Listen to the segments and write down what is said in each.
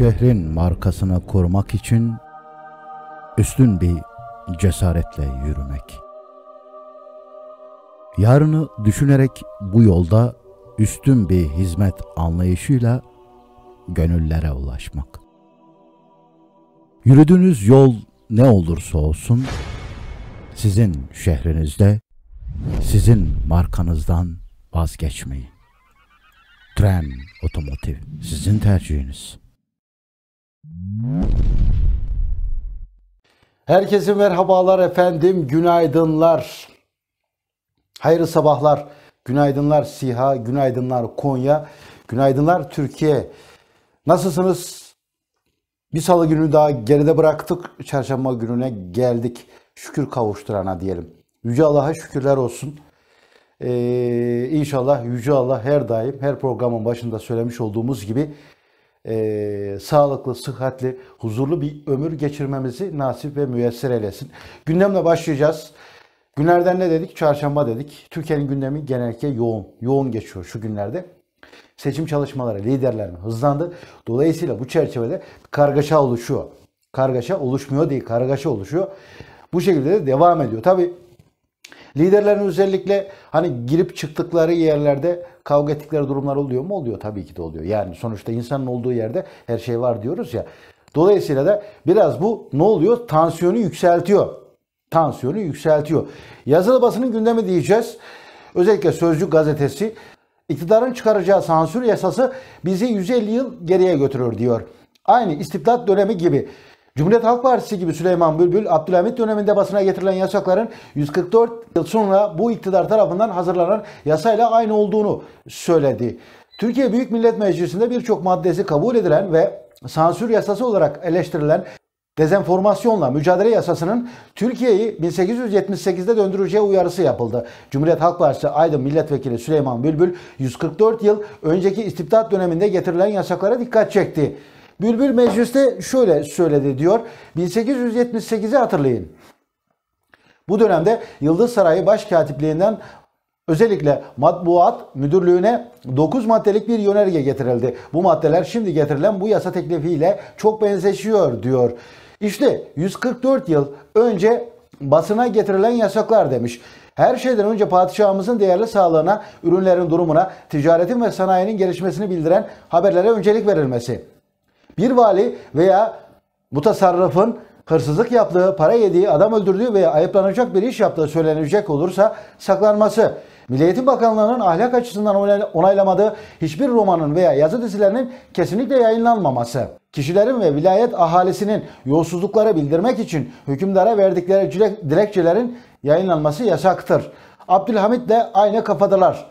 şehrin markasını kurmak için üstün bir cesaretle yürümek. Yarını düşünerek bu yolda üstün bir hizmet anlayışıyla gönüllere ulaşmak. Yürüdüğünüz yol ne olursa olsun sizin şehrinizde sizin markanızdan vazgeçmeyin. Tren Otomotiv sizin tercihiniz. Herkese merhabalar efendim. Günaydınlar. Hayırlı sabahlar. Günaydınlar Siha, günaydınlar Konya, günaydınlar Türkiye. Nasılsınız? Bir salı günü daha geride bıraktık. Çarşamba gününe geldik. Şükür kavuşturana diyelim. Yüce Allah'a şükürler olsun. Ee, inşallah Yüce Allah her daim her programın başında söylemiş olduğumuz gibi e, sağlıklı, sıhhatli, huzurlu bir ömür geçirmemizi nasip ve müyesser eylesin. Gündemle başlayacağız. Günlerden ne dedik? Çarşamba dedik. Türkiye'nin gündemi genellikle yoğun. Yoğun geçiyor şu günlerde. Seçim çalışmaları, liderlerin hızlandı. Dolayısıyla bu çerçevede kargaşa oluşuyor. Kargaşa oluşmuyor değil, kargaşa oluşuyor. Bu şekilde de devam ediyor. Tabii Liderlerin özellikle hani girip çıktıkları yerlerde kavga ettikleri durumlar oluyor mu? Oluyor tabii ki de oluyor. Yani sonuçta insanın olduğu yerde her şey var diyoruz ya. Dolayısıyla da biraz bu ne oluyor? Tansiyonu yükseltiyor. Tansiyonu yükseltiyor. Yazılı basının gündemi diyeceğiz. Özellikle Sözcü gazetesi iktidarın çıkaracağı sansür yasası bizi 150 yıl geriye götürür diyor. Aynı istibdat dönemi gibi. Cumhuriyet Halk Partisi gibi Süleyman Bülbül, Abdülhamit döneminde basına getirilen yasakların 144 yıl sonra bu iktidar tarafından hazırlanan yasayla aynı olduğunu söyledi. Türkiye Büyük Millet Meclisi'nde birçok maddesi kabul edilen ve sansür yasası olarak eleştirilen dezenformasyonla mücadele yasasının Türkiye'yi 1878'de döndüreceği uyarısı yapıldı. Cumhuriyet Halk Partisi Aydın Milletvekili Süleyman Bülbül 144 yıl önceki istibdat döneminde getirilen yasaklara dikkat çekti. Bülbül mecliste şöyle söyledi diyor. 1878'i hatırlayın. Bu dönemde Yıldız Sarayı Başkatipliğinden Özellikle matbuat müdürlüğüne 9 maddelik bir yönerge getirildi. Bu maddeler şimdi getirilen bu yasa teklifiyle çok benzeşiyor diyor. İşte 144 yıl önce basına getirilen yasaklar demiş. Her şeyden önce padişahımızın değerli sağlığına, ürünlerin durumuna, ticaretin ve sanayinin gelişmesini bildiren haberlere öncelik verilmesi. Bir vali veya bu tasarrufun hırsızlık yaptığı, para yediği, adam öldürdüğü veya ayıplanacak bir iş yaptığı söylenecek olursa saklanması, Milli Eğitim Bakanlığı'nın ahlak açısından onaylamadığı hiçbir romanın veya yazı dizilerinin kesinlikle yayınlanmaması, kişilerin ve vilayet ahalisinin yolsuzlukları bildirmek için hükümdara verdikleri dilekçelerin yayınlanması yasaktır. Abdülhamit de aynı kafadalar.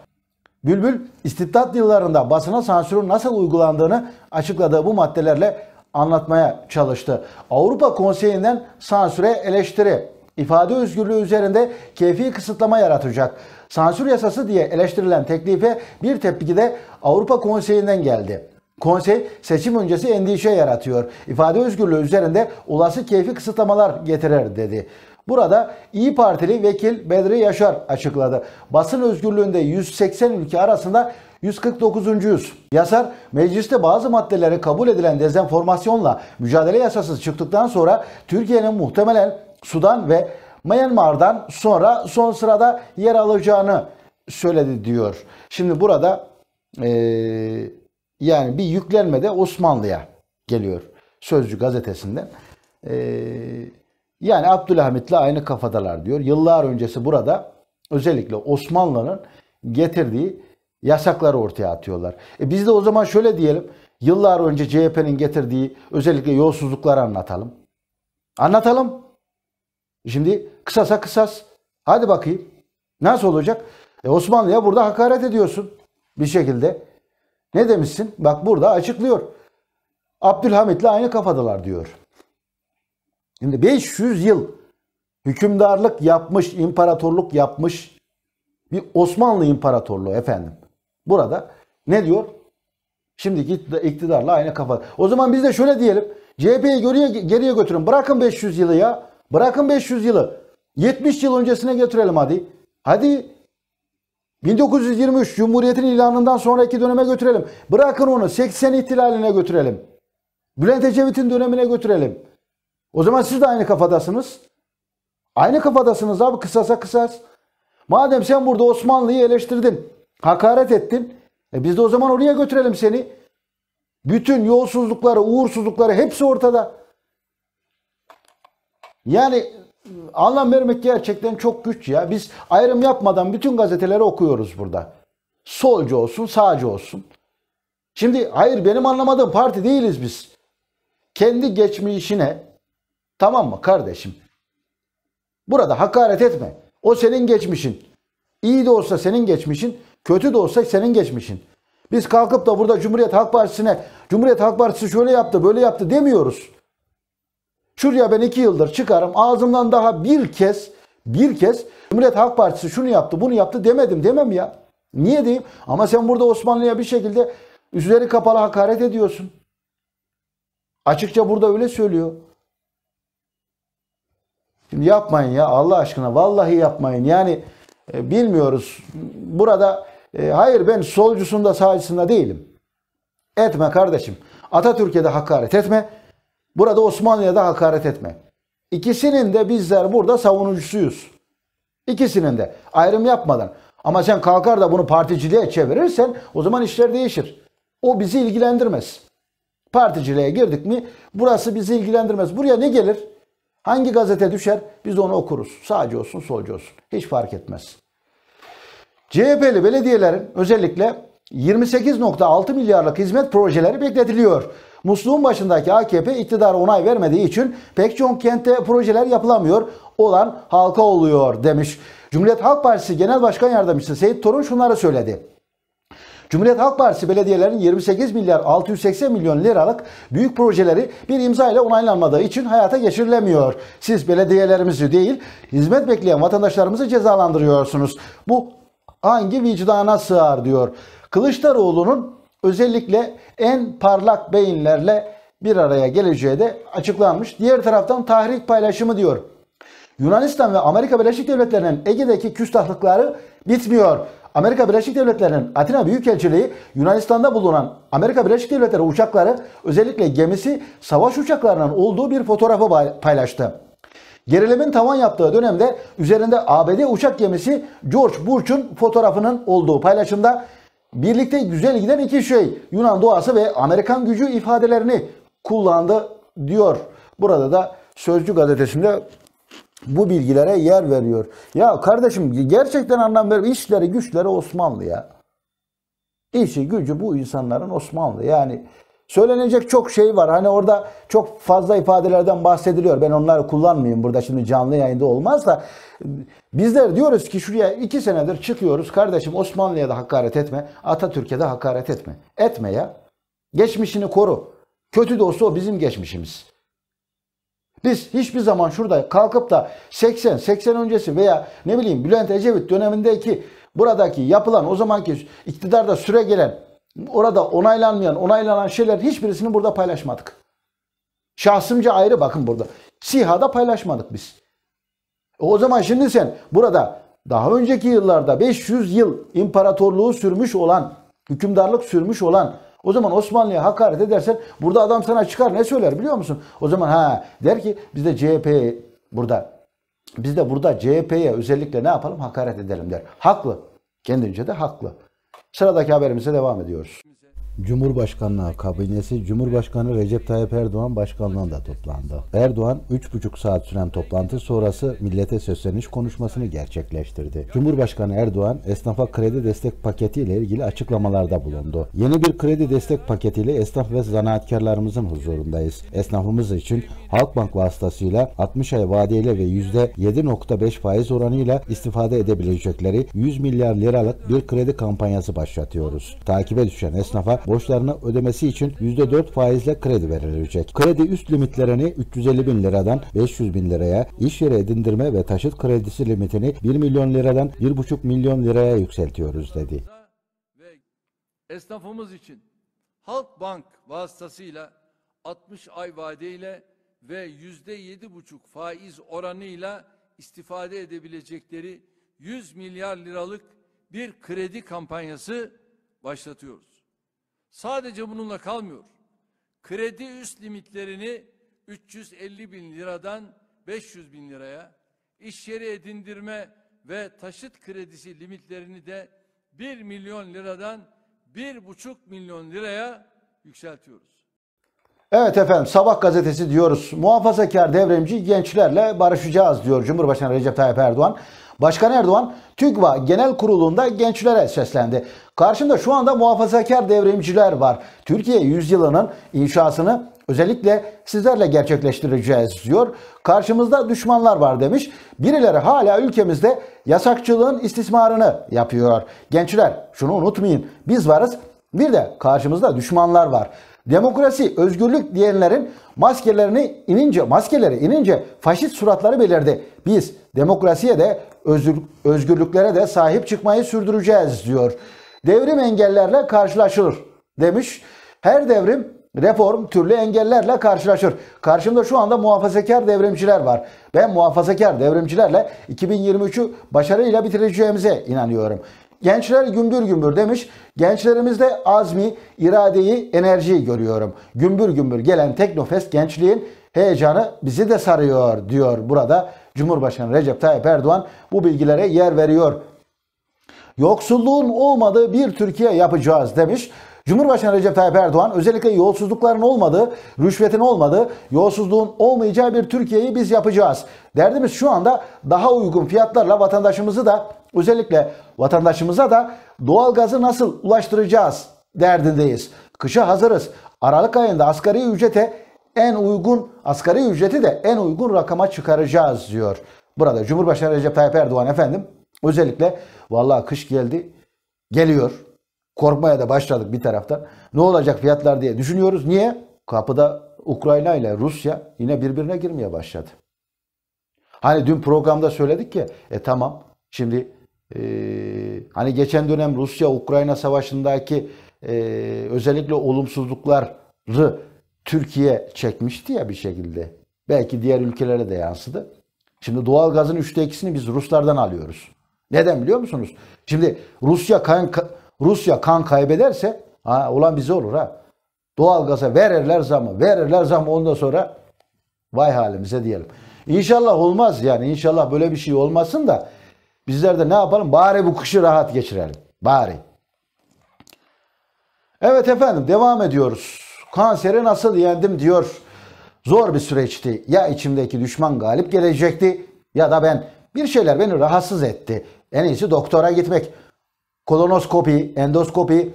Bülbül istibdat yıllarında basına sansürün nasıl uygulandığını açıkladığı bu maddelerle anlatmaya çalıştı. Avrupa Konseyi'nden sansüre eleştiri, ifade özgürlüğü üzerinde keyfi kısıtlama yaratacak. Sansür yasası diye eleştirilen teklife bir tepki de Avrupa Konseyi'nden geldi. Konsey seçim öncesi endişe yaratıyor. İfade özgürlüğü üzerinde olası keyfi kısıtlamalar getirir dedi. Burada İyi Partili vekil Bedri Yaşar açıkladı. Basın özgürlüğünde 180 ülke arasında 149. yüz Yasar mecliste bazı maddeleri kabul edilen dezenformasyonla mücadele yasası çıktıktan sonra Türkiye'nin muhtemelen Sudan ve Myanmar'dan sonra son sırada yer alacağını söyledi diyor. Şimdi burada e, yani bir yüklenme de Osmanlı'ya geliyor Sözcü gazetesinden. E, yani Abdülhamit'le aynı kafadalar diyor. Yıllar öncesi burada özellikle Osmanlı'nın getirdiği yasakları ortaya atıyorlar. E biz de o zaman şöyle diyelim. Yıllar önce CHP'nin getirdiği özellikle yolsuzlukları anlatalım. Anlatalım. Şimdi kısasa kısas. Hadi bakayım. Nasıl olacak? E Osmanlı'ya burada hakaret ediyorsun bir şekilde. Ne demişsin? Bak burada açıklıyor. Abdülhamit'le aynı kafadalar diyor. Şimdi 500 yıl hükümdarlık yapmış, imparatorluk yapmış bir Osmanlı İmparatorluğu efendim. Burada ne diyor? Şimdiki iktidarla aynı kafa. O zaman biz de şöyle diyelim. CHP'yi geriye, geriye götürün. Bırakın 500 yılı ya. Bırakın 500 yılı. 70 yıl öncesine götürelim hadi. Hadi 1923 Cumhuriyet'in ilanından sonraki döneme götürelim. Bırakın onu 80 ihtilaline götürelim. Bülent Ecevit'in dönemine götürelim. O zaman siz de aynı kafadasınız. Aynı kafadasınız abi kısasa kısas. Madem sen burada Osmanlı'yı eleştirdin, hakaret ettin. E biz de o zaman oraya götürelim seni. Bütün yolsuzlukları, uğursuzlukları hepsi ortada. Yani e, anlam vermek gerçekten çok güç ya. Biz ayrım yapmadan bütün gazeteleri okuyoruz burada. Solcu olsun, sağcı olsun. Şimdi hayır benim anlamadığım parti değiliz biz. Kendi geçmişine, Tamam mı kardeşim? Burada hakaret etme. O senin geçmişin. İyi de olsa senin geçmişin, kötü de olsa senin geçmişin. Biz kalkıp da burada Cumhuriyet Halk Partisi'ne Cumhuriyet Halk Partisi şöyle yaptı, böyle yaptı demiyoruz. Şuraya ben iki yıldır çıkarım. Ağzımdan daha bir kez, bir kez Cumhuriyet Halk Partisi şunu yaptı, bunu yaptı demedim demem ya. Niye diyeyim? Ama sen burada Osmanlı'ya bir şekilde üzeri kapalı hakaret ediyorsun. Açıkça burada öyle söylüyor. Şimdi yapmayın ya Allah aşkına vallahi yapmayın. Yani e, bilmiyoruz. Burada e, hayır ben solcusunda sağcısında değilim. Etme kardeşim. Atatürk'e de hakaret etme. Burada Osmanlı'ya da hakaret etme. İkisinin de bizler burada savunucusuyuz. İkisinin de ayrım yapmadan. Ama sen kalkar da bunu particiliğe çevirirsen o zaman işler değişir. O bizi ilgilendirmez. Particiliğe girdik mi burası bizi ilgilendirmez. Buraya ne gelir? Hangi gazete düşer biz de onu okuruz. Sağcı olsun solcu olsun. Hiç fark etmez. CHP'li belediyelerin özellikle 28.6 milyarlık hizmet projeleri bekletiliyor. Musluğun başındaki AKP iktidara onay vermediği için pek çok kentte projeler yapılamıyor olan halka oluyor demiş. Cumhuriyet Halk Partisi Genel Başkan Yardımcısı Seyit Torun şunları söyledi. Cumhuriyet Halk Partisi belediyelerin 28 milyar 680 milyon liralık büyük projeleri bir imza ile onaylanmadığı için hayata geçirilemiyor. Siz belediyelerimizi değil, hizmet bekleyen vatandaşlarımızı cezalandırıyorsunuz. Bu hangi vicdana sığar diyor. Kılıçdaroğlu'nun özellikle en parlak beyinlerle bir araya geleceği de açıklanmış. Diğer taraftan tahrik paylaşımı diyor. Yunanistan ve Amerika Birleşik Devletleri'nin Ege'deki küstahlıkları bitmiyor. Amerika Birleşik Devletleri'nin Atina Büyükelçiliği Yunanistan'da bulunan Amerika Birleşik Devletleri uçakları özellikle gemisi savaş uçaklarının olduğu bir fotoğrafı paylaştı. Gerilimin tavan yaptığı dönemde üzerinde ABD uçak gemisi George Bush'un fotoğrafının olduğu paylaşımda birlikte güzel giden iki şey Yunan doğası ve Amerikan gücü ifadelerini kullandı diyor. Burada da Sözcü gazetesinde bu bilgilere yer veriyor. Ya kardeşim gerçekten anlam ver. işleri güçleri Osmanlı ya. İşi gücü bu insanların Osmanlı. Yani söylenecek çok şey var. Hani orada çok fazla ifadelerden bahsediliyor. Ben onları kullanmayayım burada şimdi canlı yayında olmaz da. Bizler diyoruz ki şuraya iki senedir çıkıyoruz. Kardeşim Osmanlı'ya da hakaret etme. Atatürk'e de hakaret etme. Etme ya. Geçmişini koru. Kötü de olsa o bizim geçmişimiz. Biz hiçbir zaman şurada kalkıp da 80, 80 öncesi veya ne bileyim Bülent Ecevit dönemindeki buradaki yapılan o zamanki iktidarda süre gelen orada onaylanmayan, onaylanan şeyler hiçbirisini burada paylaşmadık. Şahsımca ayrı bakın burada. SİHA'da paylaşmadık biz. O zaman şimdi sen burada daha önceki yıllarda 500 yıl imparatorluğu sürmüş olan, hükümdarlık sürmüş olan o zaman Osmanlı'ya hakaret edersen burada adam sana çıkar ne söyler biliyor musun? O zaman ha der ki biz de CHP burada biz de burada CHP'ye özellikle ne yapalım hakaret edelim der. Haklı. Kendince de haklı. Sıradaki haberimize devam ediyoruz. Cumhurbaşkanlığı kabinesi Cumhurbaşkanı Recep Tayyip Erdoğan başkanlığında toplandı. Erdoğan 3,5 saat süren toplantı sonrası millete sesleniş konuşmasını gerçekleştirdi. Cumhurbaşkanı Erdoğan esnafa kredi destek paketi ile ilgili açıklamalarda bulundu. Yeni bir kredi destek paketiyle esnaf ve zanaatkarlarımızın huzurundayız. Esnafımız için Halkbank vasıtasıyla 60 ay vadeyle ve %7.5 faiz oranıyla istifade edebilecekleri 100 milyar liralık bir kredi kampanyası başlatıyoruz. Takibe düşen esnafa borçlarını ödemesi için %4 faizle kredi verilecek. Kredi üst limitlerini 350 bin liradan 500 bin liraya, iş yeri edindirme ve taşıt kredisi limitini 1 milyon liradan 1,5 milyon liraya yükseltiyoruz dedi. Esnafımız için Halk Bank vasıtasıyla 60 ay vadeyle ve yüzde yedi buçuk faiz oranıyla istifade edebilecekleri 100 milyar liralık bir kredi kampanyası başlatıyoruz. Sadece bununla kalmıyor. Kredi üst limitlerini 350 bin liradan 500 bin liraya, iş yeri edindirme ve taşıt kredisi limitlerini de 1 milyon liradan 1,5 milyon liraya yükseltiyoruz. Evet efendim sabah gazetesi diyoruz. Muhafazakar devremci gençlerle barışacağız diyor Cumhurbaşkanı Recep Tayyip Erdoğan. Başkan Erdoğan TÜGVA Genel Kurulu'nda gençlere seslendi. Karşında şu anda muhafazakar devrimciler var. Türkiye yüzyılının inşasını özellikle sizlerle gerçekleştireceğiz diyor. Karşımızda düşmanlar var demiş. Birileri hala ülkemizde yasakçılığın istismarını yapıyor. Gençler şunu unutmayın. Biz varız. Bir de karşımızda düşmanlar var. Demokrasi, özgürlük diyenlerin maskelerini inince, maskeleri inince faşist suratları belirdi. Biz demokrasiye de özgür, özgürlüklere de sahip çıkmayı sürdüreceğiz diyor. Devrim engellerle karşılaşır demiş. Her devrim reform türlü engellerle karşılaşır. Karşımda şu anda muhafazakar devrimciler var. Ben muhafazakar devrimcilerle 2023'ü başarıyla bitireceğimize inanıyorum. Gençler gümbür gümbür demiş. Gençlerimizde azmi, iradeyi, enerjiyi görüyorum. Gümbür gümbür gelen Teknofest gençliğin heyecanı bizi de sarıyor diyor burada Cumhurbaşkanı Recep Tayyip Erdoğan bu bilgilere yer veriyor. Yoksulluğun olmadığı bir Türkiye yapacağız demiş. Cumhurbaşkanı Recep Tayyip Erdoğan özellikle yolsuzlukların olmadığı, rüşvetin olmadığı, yolsuzluğun olmayacağı bir Türkiye'yi biz yapacağız. Derdimiz şu anda daha uygun fiyatlarla vatandaşımızı da özellikle vatandaşımıza da doğalgazı nasıl ulaştıracağız derdindeyiz. Kışa hazırız. Aralık ayında asgari ücrete en uygun asgari ücreti de en uygun rakama çıkaracağız diyor. Burada Cumhurbaşkanı Recep Tayyip Erdoğan efendim özellikle vallahi kış geldi geliyor korkmaya da başladık bir taraftan. Ne olacak fiyatlar diye düşünüyoruz. Niye? Kapıda Ukrayna ile Rusya yine birbirine girmeye başladı. Hani dün programda söyledik ki e tamam şimdi e, hani geçen dönem Rusya-Ukrayna savaşındaki e, özellikle olumsuzlukları Türkiye çekmişti ya bir şekilde. Belki diğer ülkelere de yansıdı. Şimdi doğal gazın üçte ikisini biz Ruslardan alıyoruz. Neden biliyor musunuz? Şimdi Rusya kan, Rusya kan kaybederse ha, ulan bize olur ha. Doğalgaza verirler zamı. Verirler zamı ondan sonra vay halimize diyelim. İnşallah olmaz yani. İnşallah böyle bir şey olmasın da bizler de ne yapalım? Bari bu kışı rahat geçirelim. Bari. Evet efendim devam ediyoruz. Kanseri nasıl yendim diyor. Zor bir süreçti. Ya içimdeki düşman galip gelecekti ya da ben bir şeyler beni rahatsız etti. En iyisi doktora gitmek kolonoskopi, endoskopi,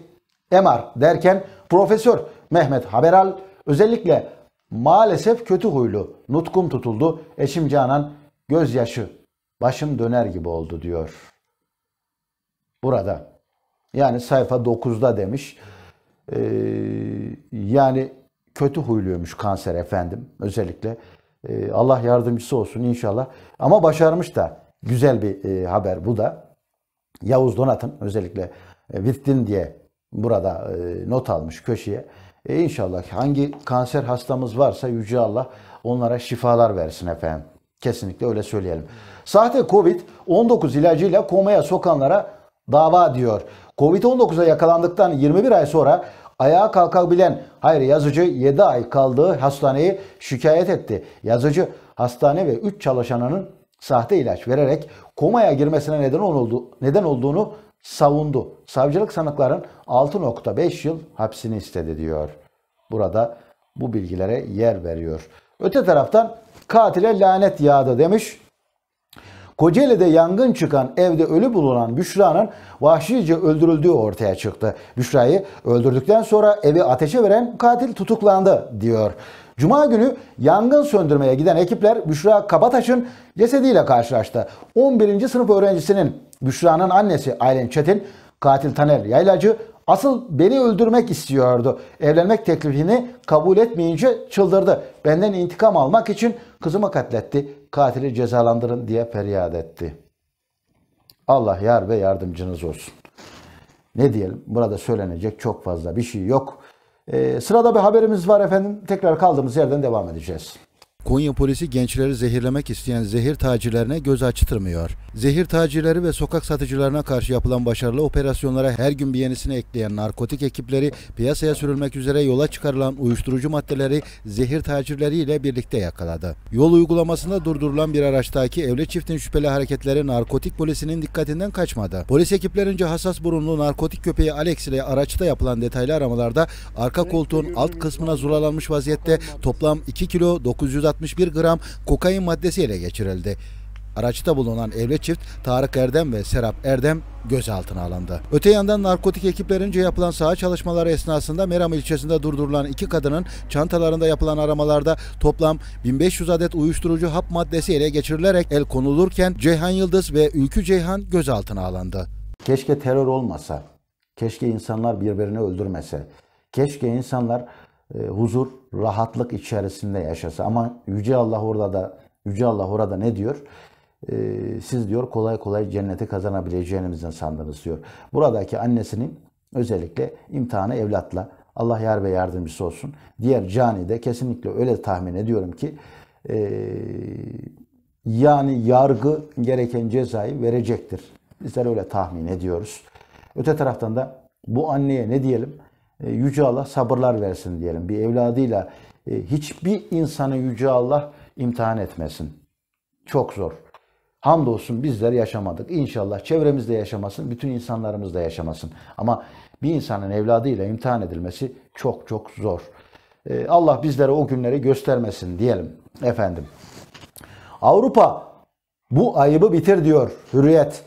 MR derken Profesör Mehmet Haberal özellikle maalesef kötü huylu nutkum tutuldu. Eşim Canan gözyaşı başım döner gibi oldu diyor. Burada yani sayfa 9'da demiş. Ee, yani kötü huyluymuş kanser efendim özellikle. Ee, Allah yardımcısı olsun inşallah. Ama başarmış da güzel bir e, haber bu da. Yavuz Donat'ın özellikle Vittin e, diye burada e, not almış köşeye. E inşallah hangi kanser hastamız varsa Yüce Allah onlara şifalar versin efendim. Kesinlikle öyle söyleyelim. Sahte Covid-19 ilacıyla komaya sokanlara dava diyor. Covid-19'a yakalandıktan 21 ay sonra ayağa kalkabilen hayır yazıcı 7 ay kaldığı hastaneyi şikayet etti. Yazıcı hastane ve 3 çalışanının sahte ilaç vererek komaya girmesine neden, oldu, neden olduğunu savundu. Savcılık sanıkların 6.5 yıl hapsini istedi diyor. Burada bu bilgilere yer veriyor. Öte taraftan katile lanet yağdı demiş. Kocaeli'de yangın çıkan evde ölü bulunan Büşra'nın vahşice öldürüldüğü ortaya çıktı. Büşra'yı öldürdükten sonra evi ateşe veren katil tutuklandı diyor. Cuma günü yangın söndürmeye giden ekipler Büşra Kabataş'ın cesediyle karşılaştı. 11. sınıf öğrencisinin Büşra'nın annesi Aylin Çetin, katil Taner Yaylacı asıl beni öldürmek istiyordu. Evlenmek teklifini kabul etmeyince çıldırdı. Benden intikam almak için kızımı katletti. Katili cezalandırın diye feryat etti. Allah yar ve yardımcınız olsun. Ne diyelim burada söylenecek çok fazla bir şey yok. Ee, sırada bir haberimiz var efendim. Tekrar kaldığımız yerden devam edeceğiz. Konya polisi gençleri zehirlemek isteyen zehir tacirlerine göz açtırmıyor. Zehir tacirleri ve sokak satıcılarına karşı yapılan başarılı operasyonlara her gün bir yenisini ekleyen narkotik ekipleri piyasaya sürülmek üzere yola çıkarılan uyuşturucu maddeleri zehir tacirleriyle birlikte yakaladı. Yol uygulamasında durdurulan bir araçtaki evli çiftin şüpheli hareketleri narkotik polisinin dikkatinden kaçmadı. Polis ekiplerince hassas burunlu narkotik köpeği Alex ile araçta yapılan detaylı aramalarda arka koltuğun alt kısmına zulalanmış vaziyette toplam 2 kilo 960 161 gram kokain maddesi ele geçirildi. Araçta bulunan evli çift Tarık Erdem ve Serap Erdem gözaltına alındı. Öte yandan narkotik ekiplerince yapılan saha çalışmaları esnasında Meram ilçesinde durdurulan iki kadının çantalarında yapılan aramalarda toplam 1500 adet uyuşturucu hap maddesi ele geçirilerek el konulurken Ceyhan Yıldız ve Ülkü Ceyhan gözaltına alındı. Keşke terör olmasa, keşke insanlar birbirini öldürmese, keşke insanlar e, huzur, rahatlık içerisinde yaşasa. Ama Yüce Allah orada da Yüce Allah orada ne diyor? E, siz diyor kolay kolay cenneti kazanabileceğinizden sandınız diyor. Buradaki annesinin özellikle imtihanı evlatla Allah yar ve yardımcısı olsun. Diğer cani de kesinlikle öyle tahmin ediyorum ki e, yani yargı gereken cezayı verecektir. Bizler öyle tahmin ediyoruz. Öte taraftan da bu anneye ne diyelim? E, Yüce Allah sabırlar versin diyelim. Bir evladıyla e, hiçbir insanı Yüce Allah imtihan etmesin. Çok zor. Hamdolsun bizler yaşamadık. İnşallah çevremizde yaşamasın, bütün insanlarımız da yaşamasın. Ama bir insanın evladıyla imtihan edilmesi çok çok zor. E, Allah bizlere o günleri göstermesin diyelim efendim. Avrupa bu ayıbı bitir diyor Hürriyet.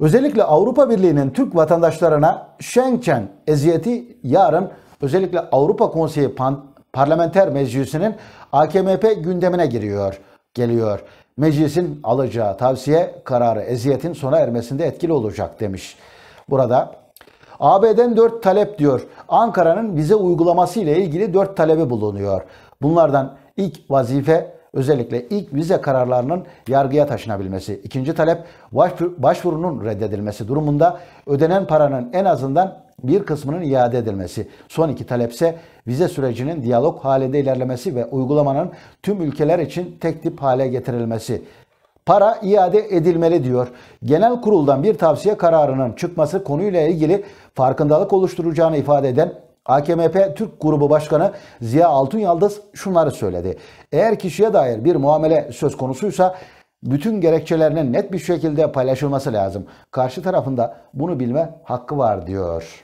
Özellikle Avrupa Birliği'nin Türk vatandaşlarına Schengen eziyeti yarın özellikle Avrupa Konseyi Pan Parlamenter Meclisi'nin AKMP gündemine giriyor, geliyor. Meclisin alacağı tavsiye kararı eziyetin sona ermesinde etkili olacak demiş. Burada AB'den 4 talep diyor. Ankara'nın vize uygulaması ile ilgili 4 talebi bulunuyor. Bunlardan ilk vazife özellikle ilk vize kararlarının yargıya taşınabilmesi. İkinci talep başvurunun reddedilmesi durumunda ödenen paranın en azından bir kısmının iade edilmesi. Son iki talep ise vize sürecinin diyalog halinde ilerlemesi ve uygulamanın tüm ülkeler için tek tip hale getirilmesi. Para iade edilmeli diyor. Genel kuruldan bir tavsiye kararının çıkması konuyla ilgili farkındalık oluşturacağını ifade eden AKMP Türk Grubu Başkanı Ziya Altunyaldız şunları söyledi. Eğer kişiye dair bir muamele söz konusuysa bütün gerekçelerinin net bir şekilde paylaşılması lazım. Karşı tarafında bunu bilme hakkı var diyor.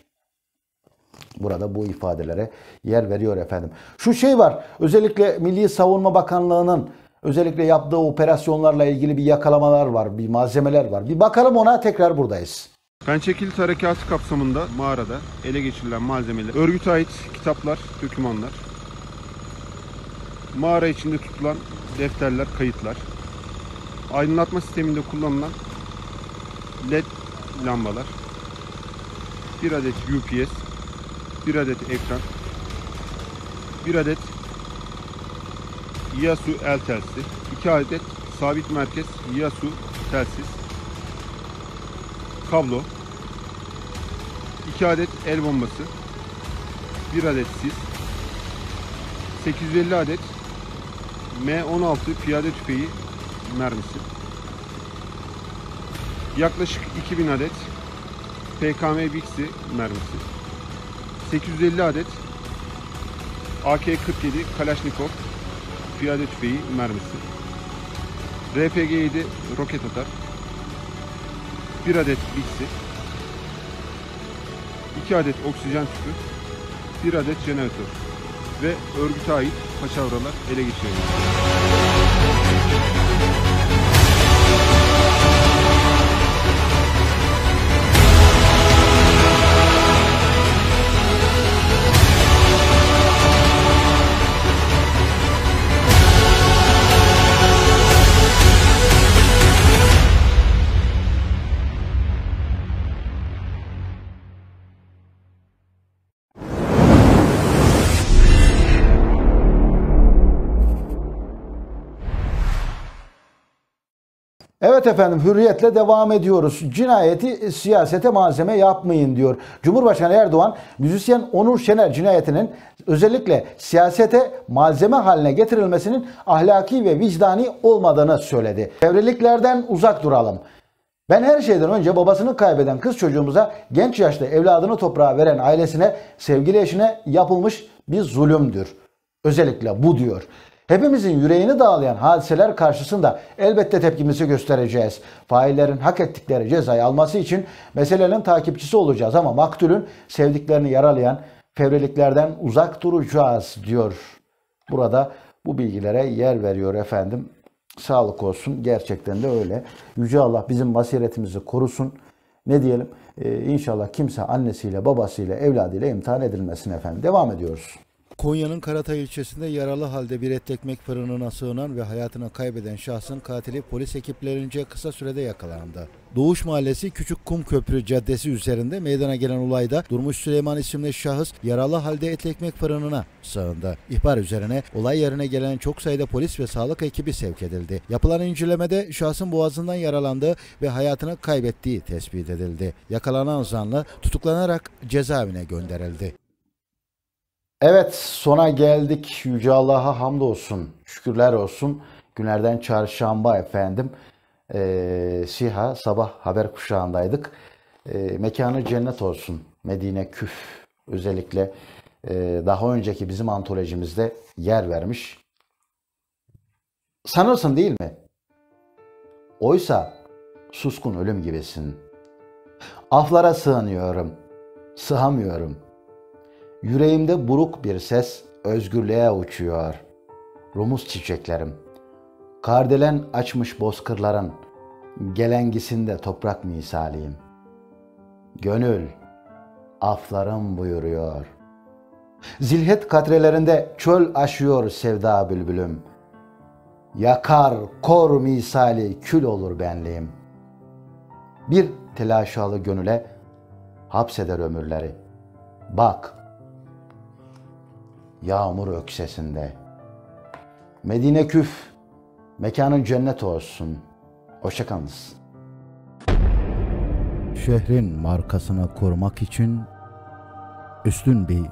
Burada bu ifadelere yer veriyor efendim. Şu şey var. Özellikle Milli Savunma Bakanlığı'nın özellikle yaptığı operasyonlarla ilgili bir yakalamalar var, bir malzemeler var. Bir bakalım ona tekrar buradayız. Pençekilit harekatı kapsamında mağarada ele geçirilen malzemeler, örgüte ait kitaplar, dökümanlar, mağara içinde tutulan defterler, kayıtlar, aydınlatma sisteminde kullanılan led lambalar, bir adet UPS, bir adet ekran, bir adet Yasu el telsi, iki adet sabit merkez Yasu telsiz, kablo, 2 adet el bombası, 1 adet sis, 850 adet M16 piyade tüfeği mermisi, yaklaşık 2000 adet PKM Bixi mermisi, 850 adet AK-47 Kalashnikov piyade tüfeği mermisi, RPG-7 roket atar, 1 adet biksir, 2 adet oksijen tüpü, 1 adet jeneratör ve örgüte ait paçavralar ele geçiriyoruz. Evet efendim hürriyetle devam ediyoruz. Cinayeti e, siyasete malzeme yapmayın diyor. Cumhurbaşkanı Erdoğan müzisyen Onur Şener cinayetinin özellikle siyasete malzeme haline getirilmesinin ahlaki ve vicdani olmadığını söyledi. Evliliklerden uzak duralım. Ben her şeyden önce babasını kaybeden kız çocuğumuza genç yaşta evladını toprağa veren ailesine, sevgili eşine yapılmış bir zulümdür. Özellikle bu diyor. Hepimizin yüreğini dağlayan hadiseler karşısında elbette tepkimizi göstereceğiz. Faillerin hak ettikleri cezayı alması için meselenin takipçisi olacağız ama maktulün sevdiklerini yaralayan fevreliklerden uzak duracağız diyor. Burada bu bilgilere yer veriyor efendim. Sağlık olsun. Gerçekten de öyle. Yüce Allah bizim basiretimizi korusun. Ne diyelim? Ee, inşallah kimse annesiyle, babasıyla, evladıyla imtihan edilmesin efendim. Devam ediyoruz. Konya'nın Karatay ilçesinde yaralı halde bir et ekmek fırınına sığınan ve hayatını kaybeden şahsın katili polis ekiplerince kısa sürede yakalandı. Doğuş Mahallesi Küçük Kum Köprü Caddesi üzerinde meydana gelen olayda Durmuş Süleyman isimli şahıs yaralı halde et ekmek fırınına sığındı. İhbar üzerine olay yerine gelen çok sayıda polis ve sağlık ekibi sevk edildi. Yapılan incelemede şahsın boğazından yaralandığı ve hayatını kaybettiği tespit edildi. Yakalanan zanlı tutuklanarak cezaevine gönderildi. Evet sona geldik. Yüce Allah'a hamdolsun. Şükürler olsun. Günlerden çarşamba efendim. Ee, Siha sabah haber kuşağındaydık. Ee, mekanı cennet olsun. Medine Küf özellikle e, daha önceki bizim antolojimizde yer vermiş. Sanırsın değil mi? Oysa suskun ölüm gibisin. Aflara sığınıyorum. Sığamıyorum.'' Yüreğimde buruk bir ses özgürlüğe uçuyor. Rumuz çiçeklerim. Kardelen açmış bozkırların. Gelengisinde toprak misaliyim. Gönül, aflarım buyuruyor. Zilhet katrelerinde çöl aşıyor sevda bülbülüm. Yakar kor misali kül olur benliğim. Bir telaşalı gönüle hapseder ömürleri. Bak yağmur öksesinde. Medine küf, mekanın cennet olsun. Hoşçakalınız. Şehrin markasını korumak için üstün bir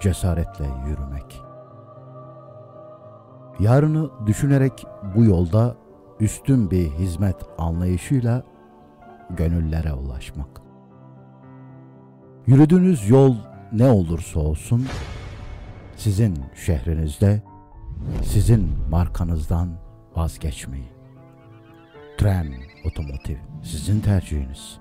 cesaretle yürümek. Yarını düşünerek bu yolda üstün bir hizmet anlayışıyla gönüllere ulaşmak. Yürüdüğünüz yol ne olursa olsun sizin şehrinizde, sizin markanızdan vazgeçmeyin. Tren Otomotiv sizin tercihiniz.